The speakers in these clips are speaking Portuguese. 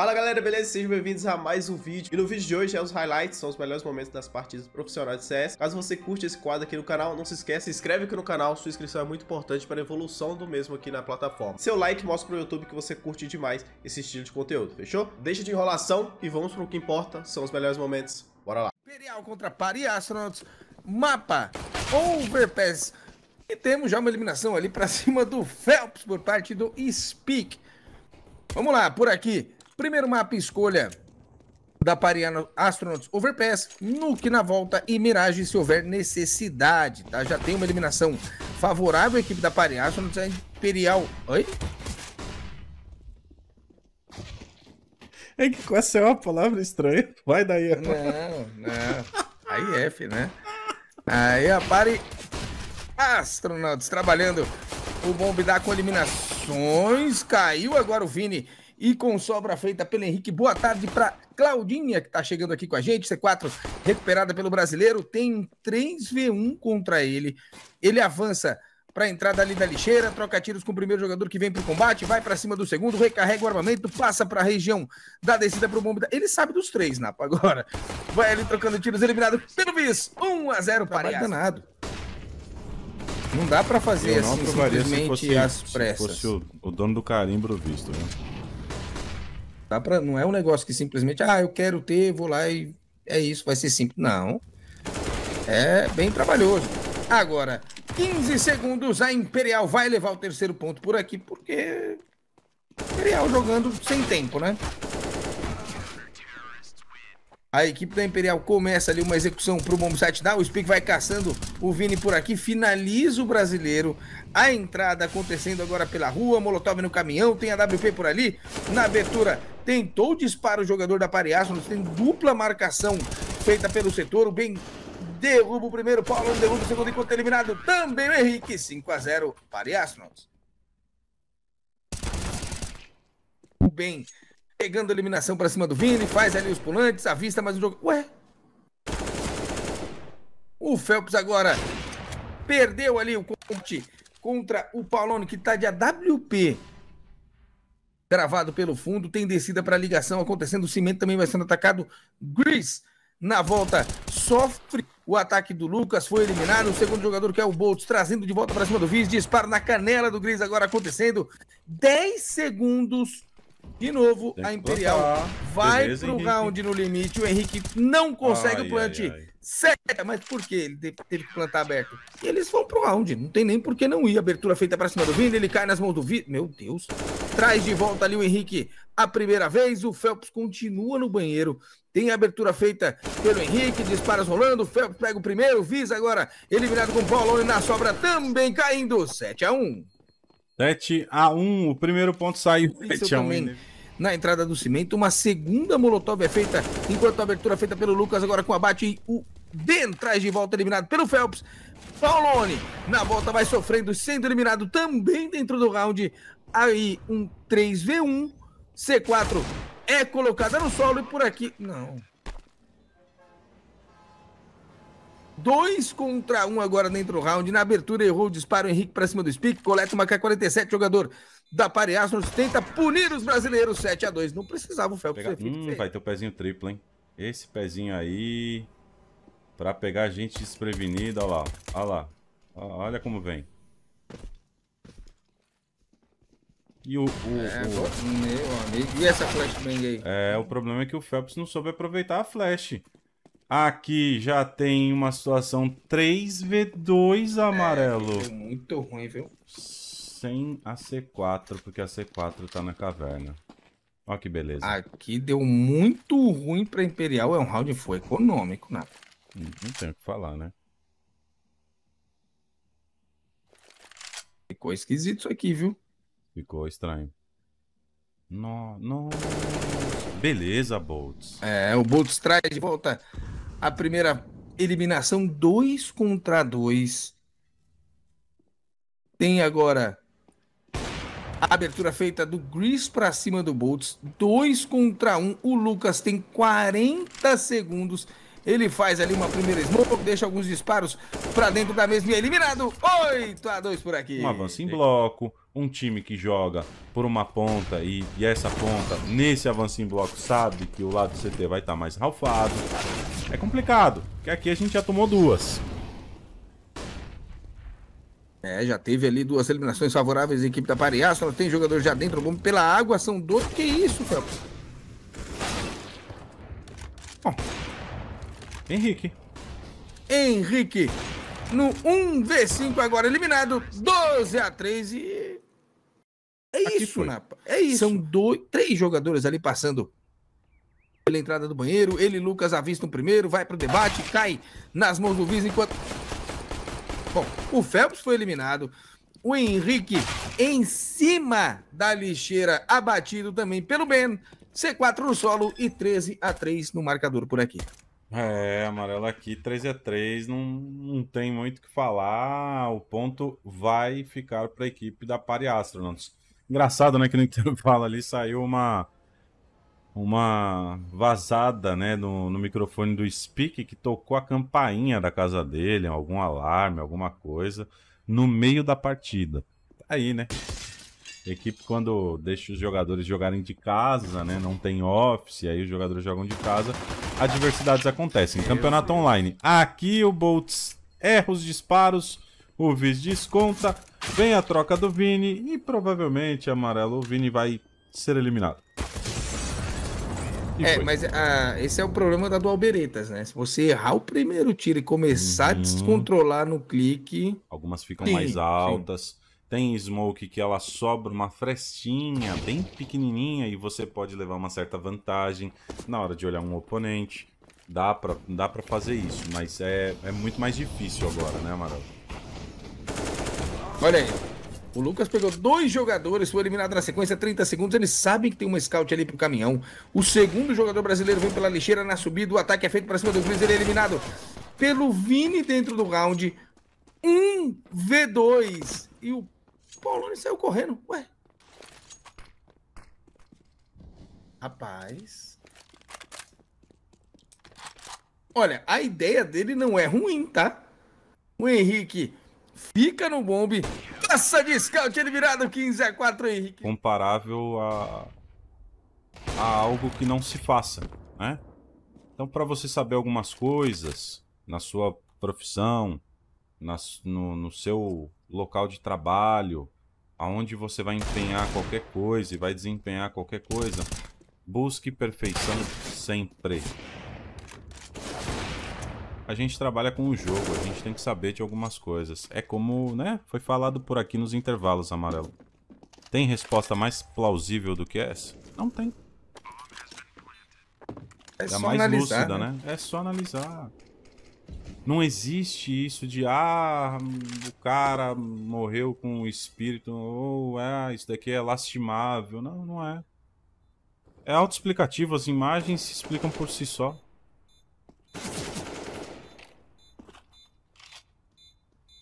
Fala galera, beleza? Sejam bem-vindos a mais um vídeo. E no vídeo de hoje é os highlights, são os melhores momentos das partidas profissionais de CS. Caso você curte esse quadro aqui no canal, não se esqueça, se inscreve aqui no canal, sua inscrição é muito importante para a evolução do mesmo aqui na plataforma. Seu like mostra pro YouTube que você curte demais esse estilo de conteúdo, fechou? Deixa de enrolação e vamos pro que importa, são os melhores momentos. Bora lá. Imperial contra Paris Astronauts, mapa Overpass. E temos já uma eliminação ali para cima do Phelps por parte do Speak. Vamos lá, por aqui. Primeiro mapa escolha da Pariano Astronauts Overpass, Nuke na volta e Mirage se houver necessidade, tá? Já tem uma eliminação favorável à equipe da Pariano Astronauts, a Imperial... Oi? É que essa é uma palavra estranha. Vai daí. Não, não. Aí é, F, né? Aí a Pari Astronauts trabalhando o bombe dá com eliminações. Caiu agora o Vini e com sobra feita pelo Henrique. Boa tarde para Claudinha, que está chegando aqui com a gente. C4 recuperada pelo brasileiro, tem 3v1 contra ele. Ele avança para a entrada ali da lixeira, troca tiros com o primeiro jogador que vem para o combate, vai para cima do segundo, recarrega o armamento, passa para a região da descida para o bombe. Ele sabe dos três, Napa, agora. Vai ali trocando tiros, eliminado pelo Bis. 1 a 0 para danado. Não dá para fazer assim, simplesmente fosse, às pressas. Se fosse o, o dono do carimbro visto, né? Dá pra, não é um negócio que simplesmente, ah, eu quero ter, vou lá e é isso, vai ser simples. Não. É bem trabalhoso. Agora, 15 segundos, a Imperial vai levar o terceiro ponto por aqui, porque Imperial jogando sem tempo, né? A equipe da Imperial começa ali uma execução pro o site O Speak vai caçando o Vini por aqui, finaliza o brasileiro. A entrada acontecendo agora pela rua, Molotov no caminhão, tem a WP por ali. Na abertura, tentou disparo o jogador da Pariasmos, tem dupla marcação feita pelo setor, o bem derruba o primeiro, Paulo derruba o segundo enquanto é eliminado também o Henrique, 5 a 0 Pariasmos. O bem Pegando a eliminação para cima do Vini, faz ali os pulantes, avista mais um jogo. Ué? O Phelps agora perdeu ali o corte contra o Paulone, que está de AWP. Gravado pelo fundo, tem descida para ligação acontecendo. O Cimento também vai sendo atacado. Gris na volta sofre o ataque do Lucas, foi eliminado. O segundo jogador, que é o Boltz, trazendo de volta para cima do Viz. Disparo na canela do Gris agora acontecendo. 10 segundos de novo, a Imperial vai Beleza, pro Henrique. round no limite. O Henrique não consegue ai, o plant. Ai, ai. mas por que ele teve que plantar aberto? E eles vão pro round. Não tem nem por que não ir. Abertura feita pra cima do Vini. Ele cai nas mãos do Vini. Meu Deus. Traz de volta ali o Henrique a primeira vez. O Phelps continua no banheiro. Tem a abertura feita pelo Henrique, disparos rolando, o Phelps pega o primeiro, Visa agora eliminado com o E na sobra, também caindo, 7 a 1 7 a 1 o primeiro ponto saiu 7 a 1 também na entrada do cimento. Uma segunda molotov é feita, enquanto a abertura é feita pelo Lucas, agora com abate e o Den traz de volta eliminado pelo Phelps. Paulone na volta vai sofrendo, sendo eliminado também dentro do round. Aí um 3v1, C4 é colocada no solo e por aqui. Não. Dois contra um agora dentro do round. Na abertura errou o disparo, Henrique para cima do Speak. Coleta uma K-47, jogador da Pareas nos tenta punir os brasileiros 7 a 2 Não precisava o Phelps pegar... Hum, vai ter o pezinho triplo, hein? Esse pezinho aí... Pra pegar a gente desprevenida, olha lá, olha lá. Olha como vem. E o... o, é, o... meu amigo, e essa flashbang aí? É, o problema é que o Phelps não soube aproveitar a flash. Aqui já tem uma situação 3v2 é, amarelo. É, muito ruim, viu? sem a C4, porque a C4 tá na caverna. Ó que beleza. Aqui deu muito ruim pra Imperial. É um round foi econômico, nada. Né? Hum, não tem o que falar, né? Ficou esquisito isso aqui, viu? Ficou estranho. No, no... Beleza, Boltz. É, o Boltz traz de volta a primeira eliminação 2 contra 2. Tem agora a abertura feita do Gris para cima do Bolts, 2 contra 1. Um. O Lucas tem 40 segundos. Ele faz ali uma primeira smoke, deixa alguns disparos para dentro da mesma e é eliminado. 8 a 2 por aqui. Um avanço em bloco, um time que joga por uma ponta e, e essa ponta, nesse avanço em bloco, sabe que o lado do CT vai estar tá mais ralfado. É complicado, porque aqui a gente já tomou duas. É, já teve ali duas eliminações favoráveis à equipe da Pariaço. Ela tem jogador já dentro, vamos pela água, são dois. Que isso, Felps? Bom. Henrique. Henrique no 1v5 agora eliminado, 12 a 3 e é Aqui isso, Napa. É isso. São dois, três jogadores ali passando pela entrada do banheiro. Ele e Lucas avistam o primeiro, vai pro debate, cai nas mãos do Viz enquanto Bom, o Phelps foi eliminado. O Henrique, em cima da lixeira, abatido também pelo Ben. C4 no solo e 13 a 3 no marcador por aqui. É, amarelo aqui, 13 a 3 não, não tem muito o que falar. O ponto vai ficar para a equipe da Pari Astronauts. Engraçado, né, que no intervalo ali saiu uma uma vazada né, no, no, microfone do speak que tocou a campainha da casa dele, algum alarme, alguma coisa, no meio da partida. Aí, né? A equipe quando deixa os jogadores jogarem de casa, né? Não tem office, aí os jogadores jogam de casa, adversidades acontecem. Campeonato online. Aqui o Boltz erra os disparos, o Viz desconta, vem a troca do Vini e provavelmente amarelo o Vini vai ser eliminado é, foi. mas ah, esse é o problema da dual beretas, né? Se você errar o primeiro tiro e começar uhum. a descontrolar no clique. Algumas ficam sim, mais altas. Sim. Tem smoke que ela sobra uma frestinha bem pequenininha e você pode levar uma certa vantagem na hora de olhar um oponente. Dá pra, dá pra fazer isso, mas é, é muito mais difícil agora, né, Amaral? Olha aí. O Lucas pegou dois jogadores, foi eliminado na sequência, 30 segundos. Eles sabem que tem um scout ali pro caminhão. O segundo jogador brasileiro vem pela lixeira na subida. O ataque é feito para cima do Cris, ele é eliminado pelo Vini dentro do round. 1v2. e o Paulone saiu correndo. Ué. Rapaz. Olha, a ideia dele não é ruim, tá? O Henrique fica no bombe, passa de scout, ele virado 15 a 4, Henrique. Comparável a, a algo que não se faça, né? Então, para você saber algumas coisas na sua profissão, nas no, no seu local de trabalho, aonde você vai empenhar qualquer coisa e vai desempenhar qualquer coisa, busque perfeição sempre a gente trabalha com o jogo, a gente tem que saber de algumas coisas. É como, né, foi falado por aqui nos intervalos, Amarelo. Tem resposta mais plausível do que essa? Não tem. É só mais analisar, lúcida, né? né? É só analisar. Não existe isso de, ah, o cara morreu com o espírito, ou, oh, é, isso daqui é lastimável. Não, não é. É autoexplicativo, as imagens se explicam por si só.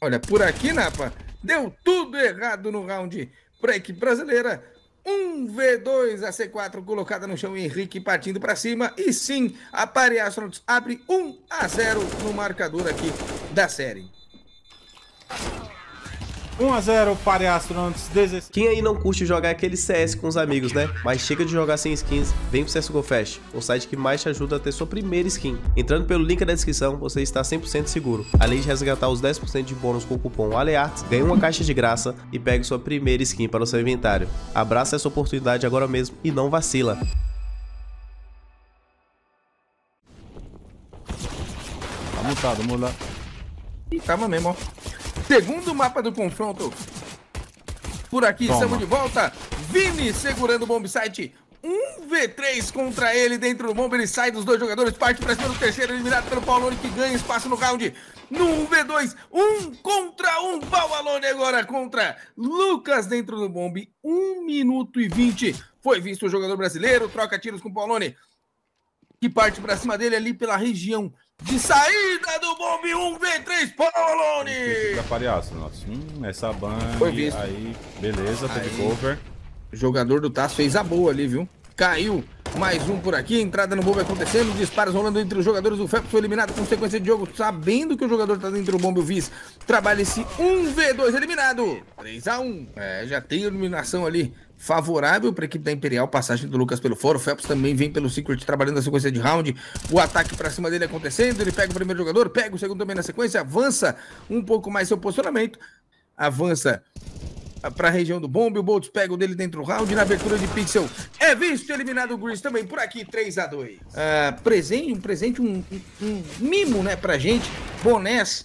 Olha, por aqui, Napa, deu tudo errado no round para a equipe brasileira. 1v2 a C4 colocada no chão, Henrique partindo para cima. E sim, a Pari Astronauts abre 1 a 0 no marcador aqui da série. 1x0 para Astronauts 16. Quem aí não curte jogar aquele CS com os amigos, né? Mas chega de jogar sem skins, vem pro CSGO Fest, o site que mais te ajuda a ter sua primeira skin. Entrando pelo link da descrição, você está 100% seguro. Além de resgatar os 10% de bônus com o cupom ALEARTS, ganhe uma caixa de graça e pegue sua primeira skin para o seu inventário. Abraça essa oportunidade agora mesmo e não vacila. Tá mutado, mula. Ih, tava mesmo, ó. Segundo mapa do confronto. Por aqui, Toma. estamos de volta. Vini segurando o bombsite. Um V3 contra ele dentro do bomb, ele sai dos dois jogadores, parte para cima do terceiro, eliminado pelo Paulone, que ganha espaço no round. No V2, um contra um, Paulone agora contra Lucas dentro do bomb, 1 um minuto e 20. Foi visto o jogador brasileiro, troca tiros com o Paulone, que parte para cima dele ali pela região de saída do Bombe 1v3, Paolone! Da palhaço, nossa. Hum, essa banda. Foi visto. Aí, beleza, teve cover. O jogador do Tasso fez a boa ali, viu? Caiu. Mais um por aqui, entrada no bombe acontecendo, disparos rolando entre os jogadores, o Felps foi eliminado com sequência de jogo, sabendo que o jogador tá dentro do bombe, o Viz trabalha esse 1v2 eliminado, 3x1, é, já tem eliminação ali favorável para a equipe da Imperial, passagem do Lucas pelo foro, o Phelps também vem pelo Secret trabalhando na sequência de round, o ataque para cima dele acontecendo, ele pega o primeiro jogador, pega o segundo também na sequência, avança um pouco mais seu posicionamento, avança para a região do bombe, o Boltz pega o dele dentro do round, na abertura de pixel é visto, eliminado o Gris também por aqui, 3 a 2 ah, presente, um presente, um, um, um mimo, né, a gente, bonés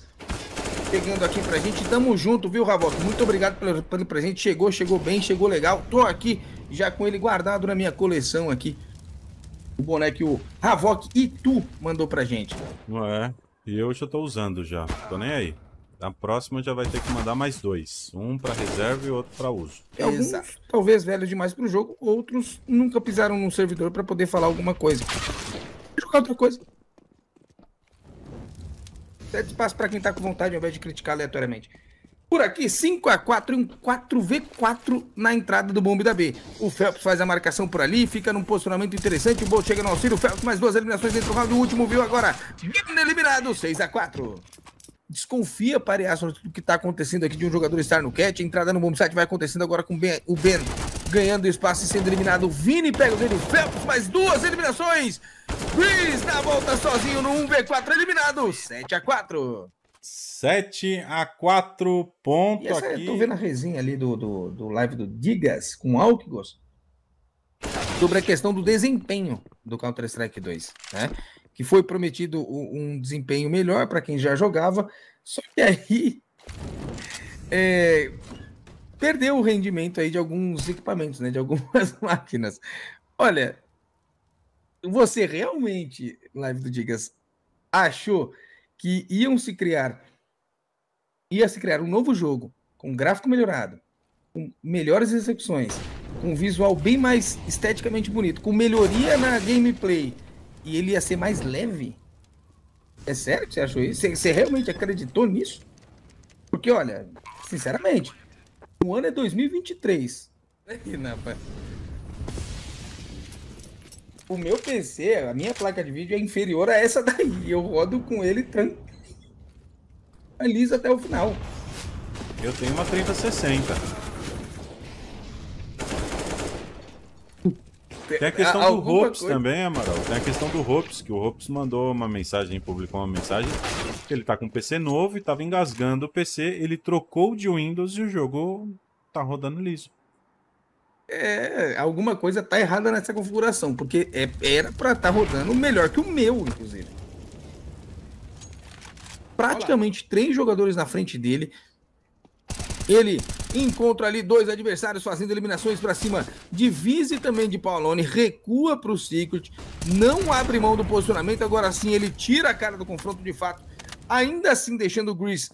chegando aqui pra gente. Tamo junto, viu, Ravok Muito obrigado pelo, pelo presente. Chegou, chegou bem, chegou legal. Tô aqui já com ele guardado na minha coleção aqui. O boné que o Ravoc e tu mandou pra gente. É, e eu já tô usando já. Tô nem aí. Na próxima já vai ter que mandar mais dois. Um para reserva e outro para uso. Alguns, talvez velho demais pro jogo, outros nunca pisaram num servidor para poder falar alguma coisa. Jogar outra coisa. Cede espaço para quem está com vontade ao invés de criticar aleatoriamente. Por aqui, 5 a 4 um 4v4 na entrada do bombe da B. O Phelps faz a marcação por ali, fica num posicionamento interessante. O Bolt chega no auxílio. O Phelps mais duas eliminações dentro do round. O último viu agora. Bem eliminado, 6 a 4 Desconfia, Pareaço, do que está acontecendo aqui de um jogador estar no cat. A entrada no bombe site vai acontecendo agora com o Ben ganhando espaço e sendo eliminado. O Vini pega o dele Phelps, mais duas eliminações. Chris na volta sozinho no 1v4 eliminado. 7x4. 7 a 4 ponto aqui. Eu tô vendo a resenha ali do, do, do live do Digas com Alkigos sobre a questão do desempenho do Counter-Strike 2, né? Que foi prometido um desempenho melhor para quem já jogava, só que aí é, perdeu o rendimento aí de alguns equipamentos, né, de algumas máquinas. Olha, você realmente, live do Digas, achou que iam se criar ia se criar um novo jogo com gráfico melhorado, com melhores execuções, com um visual bem mais esteticamente bonito, com melhoria na gameplay e ele ia ser mais leve? É sério que você achou isso? você realmente acreditou nisso? Porque, olha, sinceramente, o ano é 2023. Aí, né, rapaz. O meu PC, a minha placa de vídeo é inferior a essa daí. Eu rodo com ele tranquilo. liso até o final. Eu tenho uma 3060. Tem a questão a, do Ropes coisa... também, Amaral. Tem a questão do Ropes, que o Ropes mandou uma mensagem, publicou uma mensagem, que ele tá com um PC novo e tava engasgando o PC, ele trocou de Windows e o jogo tá rodando liso. É, alguma coisa tá errada nessa configuração, porque é, era para tá rodando melhor que o meu, inclusive. Praticamente Olá. três jogadores na frente dele, ele encontra ali dois adversários fazendo eliminações para cima divise também de Paulone, recua para o Secret, não abre mão do posicionamento, agora sim ele tira a cara do confronto de fato, ainda assim deixando o Gris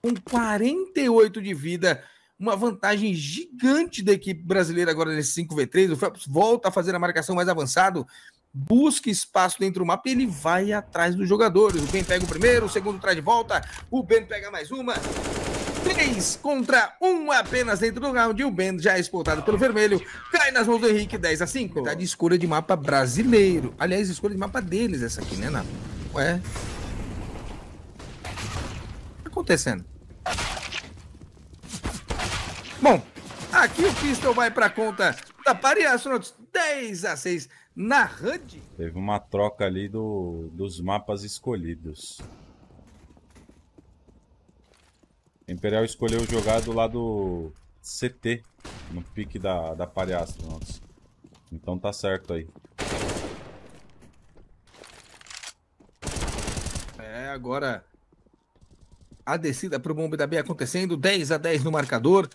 com 48 de vida, uma vantagem gigante da equipe brasileira agora nesse 5v3, o Phelps volta a fazer a marcação mais avançado, busca espaço dentro do mapa e ele vai atrás dos jogadores. O Ben pega o primeiro, o segundo traz de volta, o Ben pega mais uma, 3 contra 1 apenas dentro do round. E o Ben, já é exportado pelo vermelho, cai nas mãos do Henrique 10 a 5. Tá de escolha de mapa brasileiro. Aliás, escolha de mapa deles essa aqui, né, Nato? Ué? O que tá acontecendo? Bom, aqui o Pistol vai pra conta da Pari Astronauts 10 a 6 na HUD. Teve uma troca ali do, dos mapas escolhidos. Imperial escolheu jogar do lado CT, no pique da, da palhaça, nossa. Então tá certo aí. É, agora a descida pro o Bombe da B acontecendo, 10 a 10 no marcador.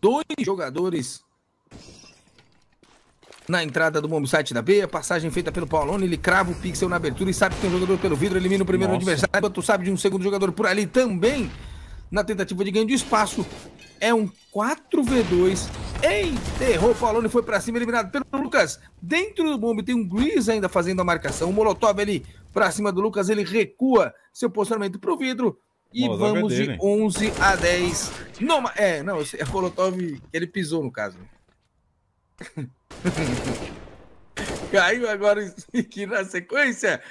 Dois jogadores na entrada do Mombo Site da B. A passagem feita pelo Paulone, ele crava o pixel na abertura e sabe que tem um jogador pelo vidro, elimina o primeiro Nossa. adversário. Quanto sabe de um segundo jogador por ali também, na tentativa de ganho de espaço. É um 4v2. Enterrou o Paulone, foi para cima, eliminado pelo Lucas. Dentro do bombe tem um Gris ainda fazendo a marcação. O Molotov ali para cima do Lucas, ele recua seu posicionamento pro vidro. E Molotov é vamos é dele, de 11 a 10. Não, é, não, é Molotov, ele pisou no caso. Caiu agora aqui na sequência.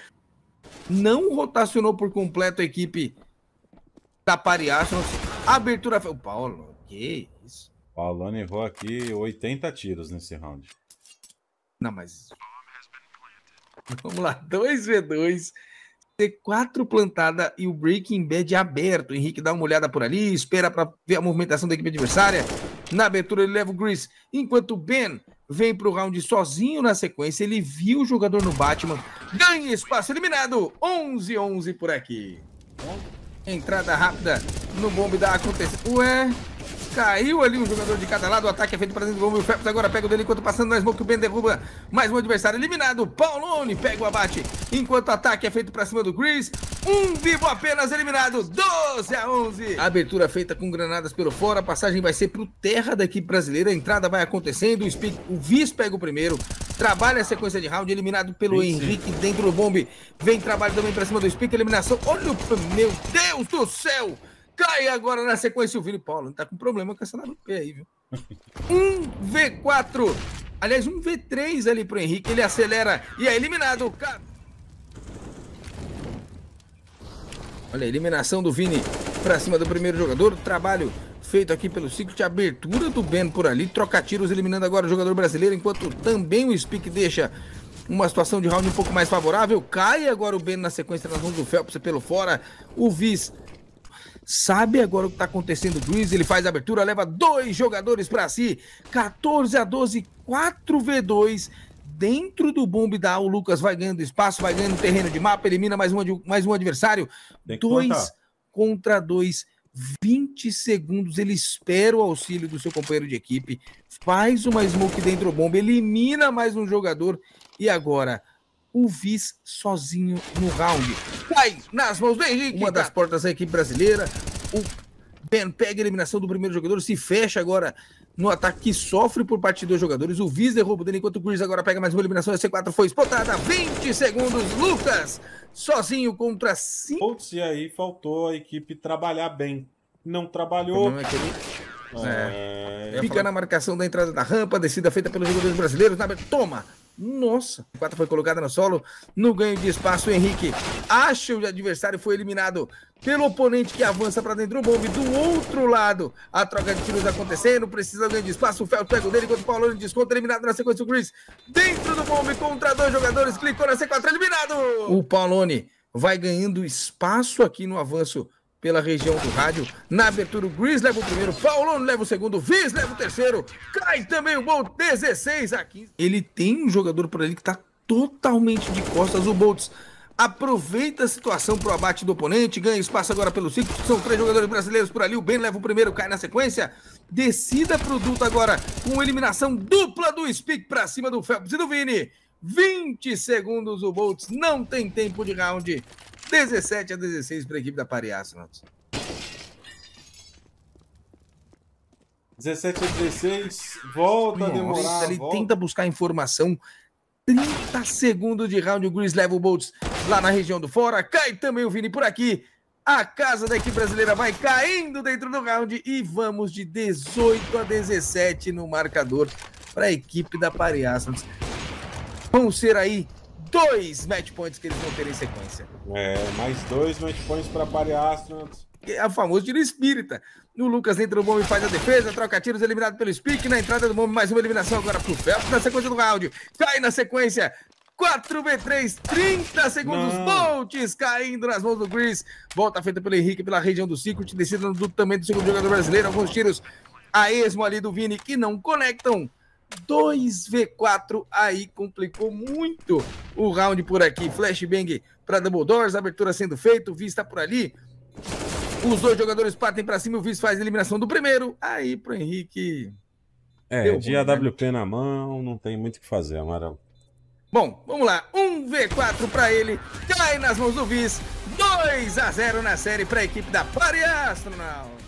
Não rotacionou por completo a equipe da Pariaços. Abertura. O Paulo, que isso? Paulo errou aqui 80 tiros nesse round. Não, mas. Vamos lá, 2v2. c 4 plantada e o Breaking Bad aberto. Henrique dá uma olhada por ali, espera para ver a movimentação da equipe adversária. Na abertura, ele leva o Grease, enquanto o Ben vem para o round sozinho na sequência. Ele viu o jogador no Batman, ganha espaço eliminado. 11-11 por aqui. Entrada rápida no bombe da aconteceu. Ué, Saiu ali um jogador de cada lado. O ataque é feito para dentro do gol. O Phelps agora pega o dele enquanto passando na smoke. O Ben derruba mais um adversário eliminado. Paulone pega o abate. Enquanto o ataque é feito para cima do Gris. Um vivo apenas eliminado. 12 a 11. Abertura feita com granadas pelo fora. A passagem vai ser para o terra da equipe brasileira. A entrada vai acontecendo. O, speed, o Viz pega o primeiro. Trabalha a sequência de round. Eliminado pelo Henrique dentro do bombe. Vem trabalho também para cima do Speak. Eliminação. Olha o... Meu Deus do céu! Cai tá agora na sequência o Vini Paulo. Tá com problema com essa WP aí, viu? Um V4. Aliás, um V3 ali pro Henrique. Ele acelera e é eliminado. Olha a eliminação do Vini pra cima do primeiro jogador. Trabalho feito aqui pelo ciclo de abertura do Ben por ali. Troca tiros, eliminando agora o jogador brasileiro. Enquanto também o Speak deixa uma situação de round um pouco mais favorável. Cai agora o Ben na sequência nas mãos do Phelps pelo fora. O Viz sabe agora o que está acontecendo. O ele faz a abertura, leva dois jogadores para si. 14 a 12, 4v2 dentro do bombe da O Lucas vai ganhando espaço, vai ganhando terreno de mapa, elimina mais, um mais um adversário. Dois contra dois. 20 segundos, ele espera o auxílio do seu companheiro de equipe, faz uma smoke dentro do bombe, elimina mais um jogador e agora o Viz sozinho no round. Cai nas mãos do Henrique, uma das portas da equipe brasileira. O Ben pega a eliminação do primeiro jogador, se fecha agora no ataque que sofre por parte de dois jogadores. O Viz derruba dele, enquanto o Cruz agora pega mais uma eliminação. A C4 foi espotada. 20 segundos, Lucas, sozinho contra 5. Putz, e aí faltou a equipe trabalhar bem. Não trabalhou. É, é, é, fica falar... na marcação da entrada da rampa, descida feita pelos jogadores brasileiros. Na... Toma! Nossa, a quarta foi colocada no solo, no ganho de espaço, o Henrique acha o adversário, foi eliminado pelo oponente que avança para dentro do bombe, do outro lado, a troca de tiros acontecendo, precisa ganho de espaço, o Felt pega o dele, enquanto o Paulone desconta, eliminado na sequência o Chris, dentro do bombe, contra dois jogadores, clicou na C4, eliminado! O Paulone vai ganhando espaço aqui no avanço pela região do rádio. Na abertura, o Gris leva o primeiro, paulo leva o segundo, Viz leva o terceiro, cai também o gol 16 a 15. Ele tem um jogador por ali que está totalmente de costas, o Boltz. Aproveita a situação para o abate do oponente, ganha espaço agora pelo ciclo. São três jogadores brasileiros por ali. O Ben leva o primeiro, cai na sequência. Descida produto agora com eliminação dupla do Speak para cima do Phelps e do Vini. 20 segundos o bolts não tem tempo de round. 17 a 16 para a equipe da Pariás, Santos. 17 a 16, volta a demorar. Ele volta. tenta buscar informação. 30 segundos de round. O Gris leva o Boltz lá na região do fora. Cai também o Vini por aqui. A casa da equipe brasileira vai caindo dentro do round. E vamos de 18 a 17 no marcador para a equipe da Pariás. Vão ser aí dois match points que eles vão ter em sequência. É, mais dois match points para parear É o famoso tiro espírita. O Lucas entra no bombe e faz a defesa, troca tiros, eliminado pelo Speak. Na entrada do bombe, mais uma eliminação agora pro Felps. na sequência do round. Cai na sequência. 4v3, 30 segundos, Não. Bolts caindo nas mãos do Gris. Volta feita pelo Henrique pela região do Secret, descida do, também do segundo jogador brasileiro. Alguns tiros a esmo ali do Vini que não conectam. 2v4, aí complicou muito o round por aqui. Flashbang para Double Doors, abertura sendo feita, o Vi está por ali. Os dois jogadores partem para cima, o Viz faz a eliminação do primeiro. Aí pro Henrique. É, de dia ruim, né? na mão, não tem muito o que fazer, amarelo. Bom, vamos lá. 1v4 um para ele, cai nas mãos do Viz. 2 a 0 na série para a equipe da Party Astronauts.